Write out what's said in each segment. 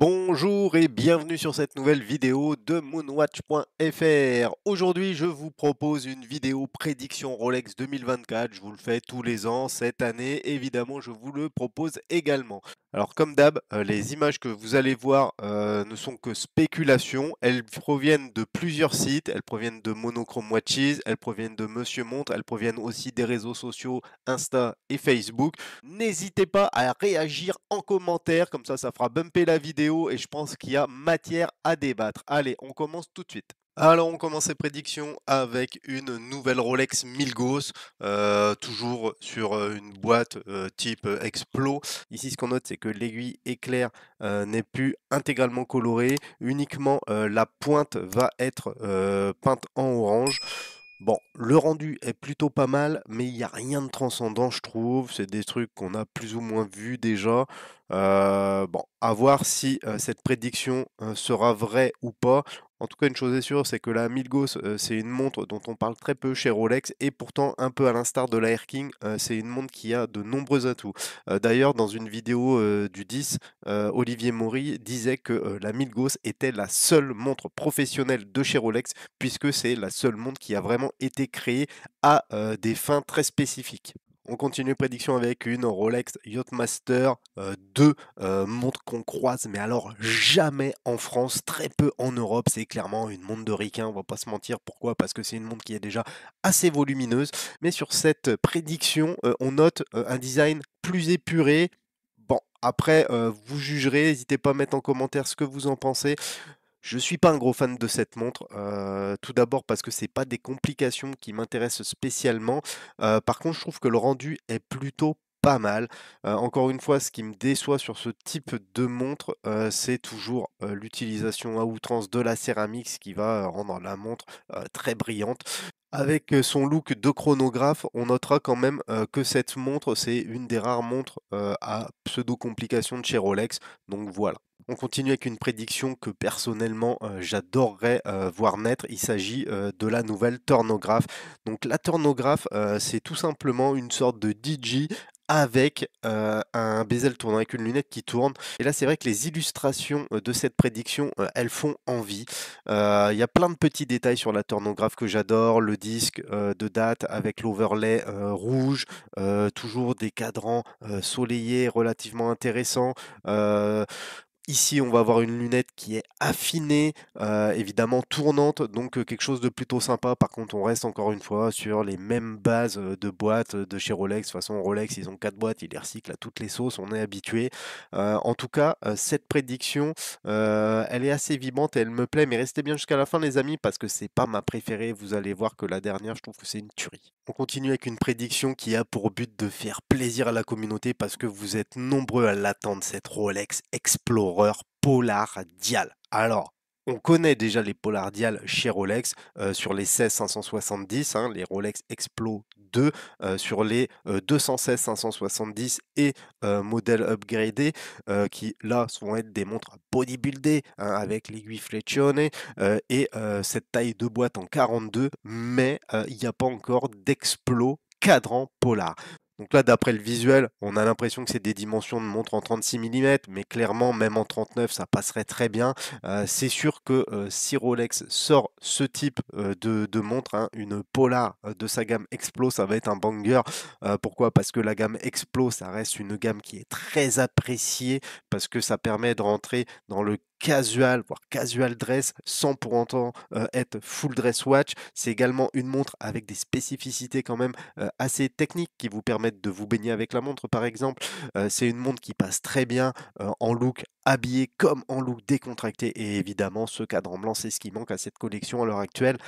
Bonjour et bienvenue sur cette nouvelle vidéo de moonwatch.fr. Aujourd'hui, je vous propose une vidéo prédiction Rolex 2024. Je vous le fais tous les ans. Cette année, évidemment, je vous le propose également. Alors comme d'hab, euh, les images que vous allez voir euh, ne sont que spéculations. Elles proviennent de plusieurs sites, elles proviennent de Monochrome Watches, elles proviennent de Monsieur Montre, elles proviennent aussi des réseaux sociaux Insta et Facebook. N'hésitez pas à réagir en commentaire, comme ça ça fera bumper la vidéo et je pense qu'il y a matière à débattre. Allez, on commence tout de suite. Alors on commence ces prédictions avec une nouvelle Rolex Milgos, euh, toujours sur euh, une boîte euh, type Explo. Ici ce qu'on note c'est que l'aiguille éclair n'est plus intégralement colorée, uniquement la pointe va être peinte en orange. Bon, le rendu est plutôt pas mal, mais il n'y a rien de transcendant, je trouve. C'est des trucs qu'on a plus ou moins vus déjà. bon, à voir si cette prédiction sera vraie ou pas. En tout cas, une chose est sûre, c'est que la Milgos, euh, c'est une montre dont on parle très peu chez Rolex et pourtant, un peu à l'instar de la Air King, euh, c'est une montre qui a de nombreux atouts. Euh, d'ailleurs, dans une vidéo du 10, Olivier Maury disait que la Milgos était la seule montre professionnelle de chez Rolex puisque c'est la seule montre qui a vraiment été créée à des fins très spécifiques. On continue prédiction avec une Rolex Yachtmaster 2, euh, euh, montre qu'on croise, mais alors jamais en France, très peu en Europe. C'est clairement une montre de ricain, on va pas se mentir. Pourquoi Parce que c'est une montre qui est déjà assez volumineuse. Mais sur cette prédiction, euh, on note un design plus épuré, Bon, après, vous jugerez, n'hésitez pas à mettre en commentaire ce que vous en pensez. Je ne suis pas un gros fan de cette montre, euh, tout d'abord parce que ce n'est pas des complications qui m'intéressent spécialement. Euh, par contre, je trouve que le rendu est plutôt pas mal. encore une fois, ce qui me déçoit sur ce type de montre, c'est toujours l'utilisation à outrance de la céramique, ce qui va rendre la montre très brillante. Avec son look de chronographe, on notera quand même que cette montre, c'est une des rares montres à pseudo complication de chez Rolex. Donc voilà. On continue avec une prédiction que personnellement j'adorerais voir naître. Il s'agit de la nouvelle tornographe. Donc la tornographe, c'est tout simplement une sorte de DJ avec euh, un bezel tournant, avec une lunette qui tourne. Et là, c'est vrai que les illustrations euh, de cette prédiction, euh, elles font envie. Il y a plein de petits détails sur la tornographe que j'adore, le disque de date avec l'overlay rouge, toujours des cadrans soleillés relativement intéressants. Ici, on va avoir une lunette qui est affinée, euh, évidemment tournante, donc euh, quelque chose de plutôt sympa. Par contre, on reste encore une fois sur les mêmes bases euh, de boîtes de chez Rolex. De toute façon, Rolex, ils ont quatre boîtes, ils les recyclent à toutes les sauces, on est habitué. en tout cas, cette prédiction, elle est assez vivante et elle me plaît, mais restez bien jusqu'à la fin, les amis, parce que c'est pas ma préférée. Vous allez voir que la dernière, je trouve que c'est une tuerie. On continue avec une prédiction qui a pour but de faire plaisir à la communauté parce que vous êtes nombreux à l'attendre, cette Rolex Explorer polar dial Alors, on connaît déjà les polar dial chez Rolex euh, sur les 16 570 hein, les Rolex Explo 2 euh, sur les 216 euh, 570 et modèles upgradés qui là sont être des montres bodybuildées hein, avec l'aiguille fleccione et cette taille de boîte en 42, mais il n'y a pas encore d'Explo cadran polar. Donc là, d'après le visuel, on a l'impression que c'est des dimensions de montre en 36 mm, mais clairement, même en 39, ça passerait très bien. Euh, c'est sûr que euh, si Rolex sort ce type euh, de, montre, hein, une Polar de sa gamme Explo, ça va être un banger. pourquoi Parce que la gamme Explo, ça reste une gamme qui est très appréciée, parce que ça permet de rentrer dans le casual, voire casual dress, sans pour autant être full dress watch. C'est également une montre avec des spécificités quand même assez techniques qui vous permettent de vous baigner avec la montre par exemple. c'est une montre qui passe très bien en look habillé comme en look décontracté et évidemment ce cadran blanc c'est ce qui manque à cette collection à l'heure actuelle.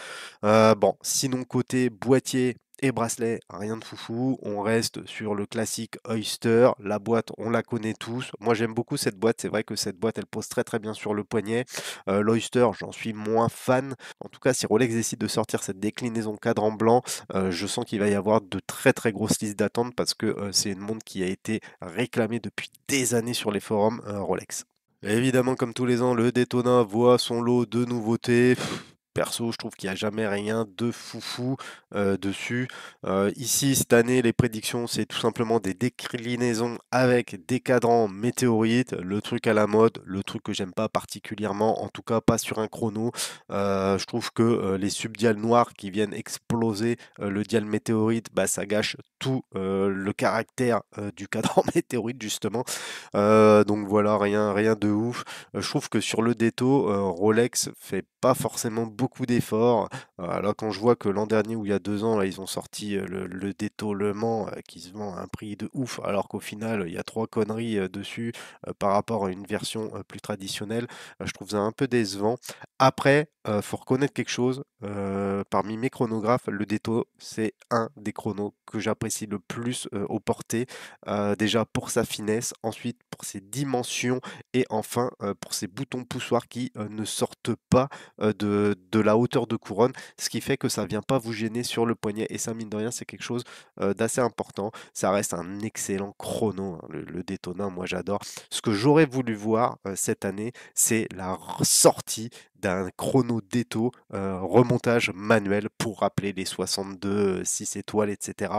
bon, sinon côté boîtier, et bracelet, rien de foufou. On reste sur le classique Oyster. La boîte, on la connaît tous. Moi, j'aime beaucoup cette boîte. C'est vrai que cette boîte, elle pose très très bien sur le poignet. Euh, L'Oyster, j'en suis moins fan. En tout cas, si Rolex décide de sortir cette déclinaison cadran blanc, euh, je sens qu'il va y avoir de très très grosses listes d'attente parce que euh, c'est une montre qui a été réclamée depuis des années sur les forums Rolex. évidemment, comme tous les ans, le Daytona voit son lot de nouveautés perso, je trouve qu'il n'y a jamais rien de foufou dessus. ici, cette année, les prédictions, c'est tout simplement des déclinaisons avec des cadrans météorites, le truc à la mode, le truc que j'aime pas particulièrement, en tout cas pas sur un chrono. je trouve que les subdials noirs qui viennent exploser le dial météorite, bah, ça gâche tout le caractère du cadran météorite, justement. donc voilà, rien, rien de ouf. je trouve que sur le déto, Rolex fait pas forcément beaucoup d'efforts. Alors quand je vois que l'an dernier ou il y a deux ans, là, ils ont sorti le, le qui se vend à un prix de ouf, alors qu'au final, il y a trois conneries dessus par rapport à une version plus traditionnelle, je trouve ça un peu décevant. Après, il faut reconnaître quelque chose. parmi mes chronographes, le Déto, c'est un des chronos que j'apprécie le plus aux au porté. déjà pour sa finesse, ensuite pour ses dimensions et enfin pour ses boutons poussoirs qui ne sortent pas de, la hauteur de couronne, ce qui fait que ça ne vient pas vous gêner sur le poignet. Et ça, mine de rien, c'est quelque chose d'assez important. Ça reste un excellent chrono. Hein, le, le moi j'adore. Ce que j'aurais voulu voir cette année, c'est la sortie d'un chrono déto, euh, remontage manuel pour rappeler les 62, 6 euh, étoiles, etc.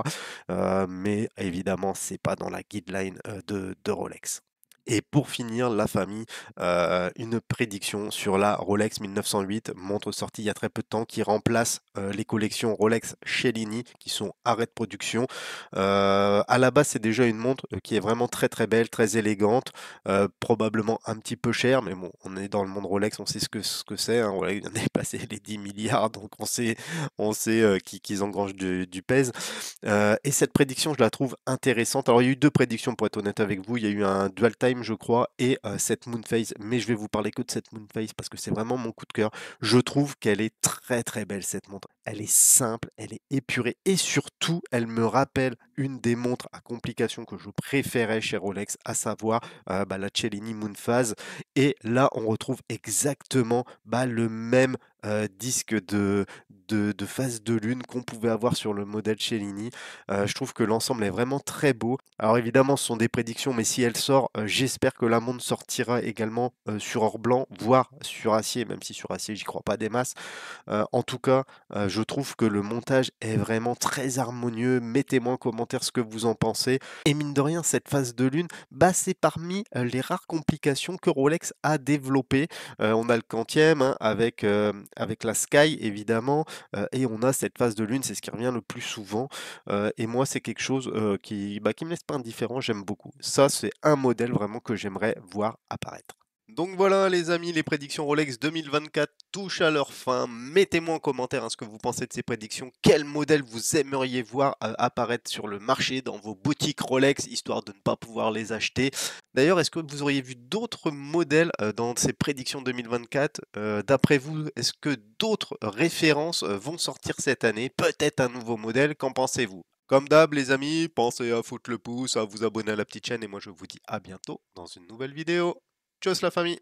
Euh, mais évidemment, c'est pas dans la guideline de, de Rolex. Et pour finir, la famille, euh, une prédiction sur la Rolex 1908, montre sortie il y a très peu de temps, qui remplace euh, les collections Rolex Cellini, qui sont arrêt de production. Euh, à la base, c'est déjà une montre euh, qui est vraiment très très belle, très élégante, probablement un petit peu chère, mais bon, on est dans le monde Rolex, on sait ce que ce que c'est. Hein, on est passé les 10 milliards, donc on sait, on sait qu'ils engrangent du, du pèse. et cette prédiction, je la trouve intéressante. Alors, il y a eu deux prédictions, pour être honnête avec vous. Il y a eu un dual time je crois, et cette Moonface. Mais je vais vous parler que de cette Moonface parce que c'est vraiment mon coup de cœur. Je trouve qu'elle est très très belle cette montre. Elle est simple, elle est épurée et surtout, elle me rappelle une des montres à complications que je préférais chez Rolex, à savoir bah, la Cellini Moonphase. Et là, on retrouve exactement bah, le même euh, disque de, de, phase de lune qu'on pouvait avoir sur le modèle Cellini. Euh, je trouve que l'ensemble est vraiment très beau. Alors évidemment, ce sont des prédictions, mais si elle sort, euh, j'espère que la montre sortira également sur or blanc, voire sur acier, même si sur acier, j'y crois pas des masses. en tout cas, je trouve que le montage est vraiment très harmonieux. Mettez-moi en commentaire ce que vous en pensez. Et mine de rien, cette phase de lune, bah, c'est parmi les rares complications que Rolex a développées. on a le quantième hein, avec avec la sky évidemment, euh, et on a cette phase de lune, c'est ce qui revient le plus souvent. Euh, et moi, c'est quelque chose euh, qui, bah, qui me laisse pas indifférent, j'aime beaucoup. Ça, c'est un modèle vraiment que j'aimerais voir apparaître. Donc voilà les amis, les prédictions Rolex 2024 touchent à leur fin. Mettez-moi en commentaire hein, ce que vous pensez de ces prédictions. Quel modèle vous aimeriez voir apparaître sur le marché, dans vos boutiques Rolex, histoire de ne pas pouvoir les acheter. D'ailleurs, est-ce que vous auriez vu d'autres modèles euh, dans ces prédictions 2024 euh, D'après vous, est-ce que d'autres références euh, vont sortir cette année Peut-être un nouveau modèle, qu'en pensez-vous Comme d'hab les amis, pensez à foutre le pouce, à vous abonner à la petite chaîne et moi je vous dis à bientôt dans une nouvelle vidéo. Tchuss la famille